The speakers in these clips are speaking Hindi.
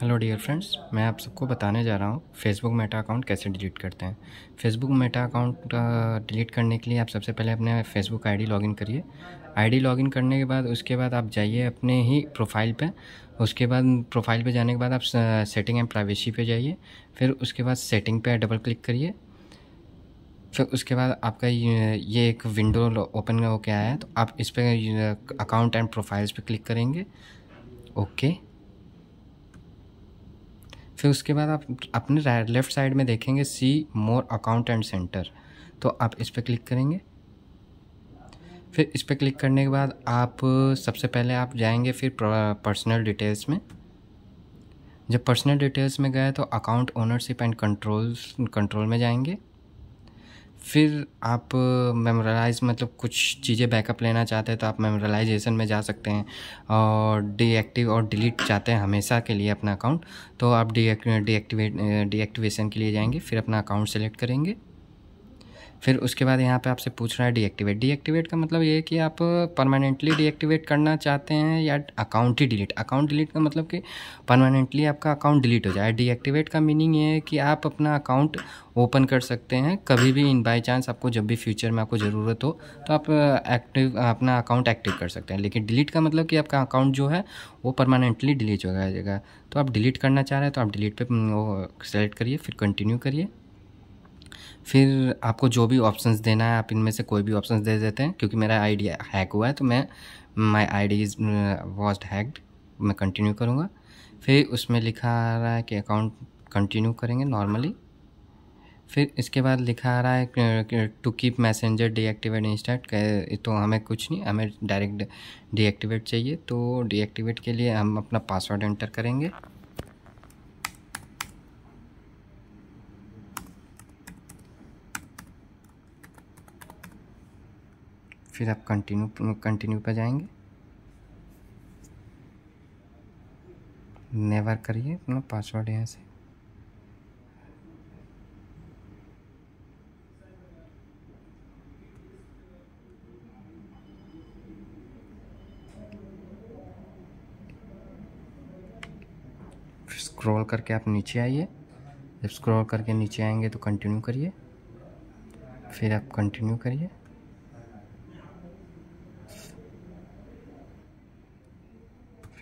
हेलो डियर फ्रेंड्स मैं आप सबको बताने जा रहा हूँ फेसबुक मेटा अकाउंट कैसे डिलीट करते हैं फेसबुक मेटा अकाउंट डिलीट करने के लिए आप सबसे पहले अपने फेसबुक आईडी लॉगिन करिए आईडी लॉगिन करने के बाद उसके बाद आप जाइए अपने ही प्रोफाइल पे उसके बाद प्रोफाइल पे जाने के बाद आप सेटिंग एंड प्राइवेसी पे जाइए फिर उसके बाद सेटिंग पे डबल क्लिक करिए फिर उसके बाद आपका ये एक विंडो ओपन होके आया है तो आप इस पर अकाउंट एंड प्रोफाइल्स पे क्लिक करेंगे ओके फिर उसके बाद आप अपने लेफ़्ट साइड में देखेंगे सी मोर अकाउंटेंट सेंटर तो आप इस पर क्लिक करेंगे फिर इस पर क्लिक करने के बाद आप सबसे पहले आप जाएंगे फिर पर्सनल डिटेल्स में जब पर्सनल डिटेल्स में गए तो account ownership and controls control में जाएंगे फिर आप मेमोराइज मतलब कुछ चीज़ें बैकअप लेना चाहते हैं तो आप मेमोरलाइजेशन में जा सकते हैं और डीएक्टिव और डिलीट चाहते हैं हमेशा के लिए अपना अकाउंट तो आप डीएक्टिवेट डीएक्टिवेशन के लिए जाएंगे फिर अपना अकाउंट सेलेक्ट करेंगे फिर उसके बाद यहाँ पे आपसे पूछ रहा है डीएक्टिवेट डीएक्टिवेट का मतलब ये है कि आप परमानेंटली डीएक्टिवेट करना चाहते हैं या अकाउंट ही डिलीट अकाउंट डिलीट का मतलब कि परमानेंटली आपका अकाउंट डिलीट हो जाए डीएक्टिवेट का मीनिंग ये है कि आप अपना अकाउंट ओपन कर सकते हैं कभी भी इन बाई चांस आपको जब भी फ्यूचर में आपको ज़रूरत हो तो आप एक्टिव uh, uh, अपना अकाउंट एक्टिव कर सकते हैं लेकिन डिलीट का मतलब कि आपका अकाउंट जो है वो परमानेंटली डिलीट हो जाएगा तो आप डिलीट करना चाह रहे हैं तो आप डिलीट पर mm, वो सेलेक्ट करिए फिर कंटिन्यू करिए फिर आपको जो भी ऑप्शंस देना है आप इनमें से कोई भी ऑप्शंस दे देते हैं क्योंकि मेरा आईडी हैक हुआ है तो मैं my I D is was hacked मैं कंटिन्यू करूँगा फिर उसमें लिखा आ रहा है कि अकाउंट कंटिन्यू करेंगे नॉर्मली फिर इसके बाद लिखा आ रहा है to keep Messenger deactivate instant तो हमें कुछ नहीं हमें डायरेक्ट डीएक्टिवेट चाहिए तो डीएक्टिवेट के लिए हम अपना पासवर्ड एंटर करेंगे फिर आप कंटिन्यू कंटिन्यू पर जाएंगे नेवर करिए अपना पासवर्ड यहाँ से स्क्रॉल करके आप नीचे आइए जब स्क्रॉल करके नीचे आएंगे तो कंटिन्यू करिए फिर आप कंटिन्यू करिए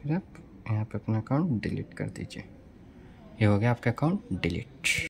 फिर आप यहाँ पे अपना अकाउंट डिलीट कर दीजिए ये हो गया आपका अकाउंट डिलीट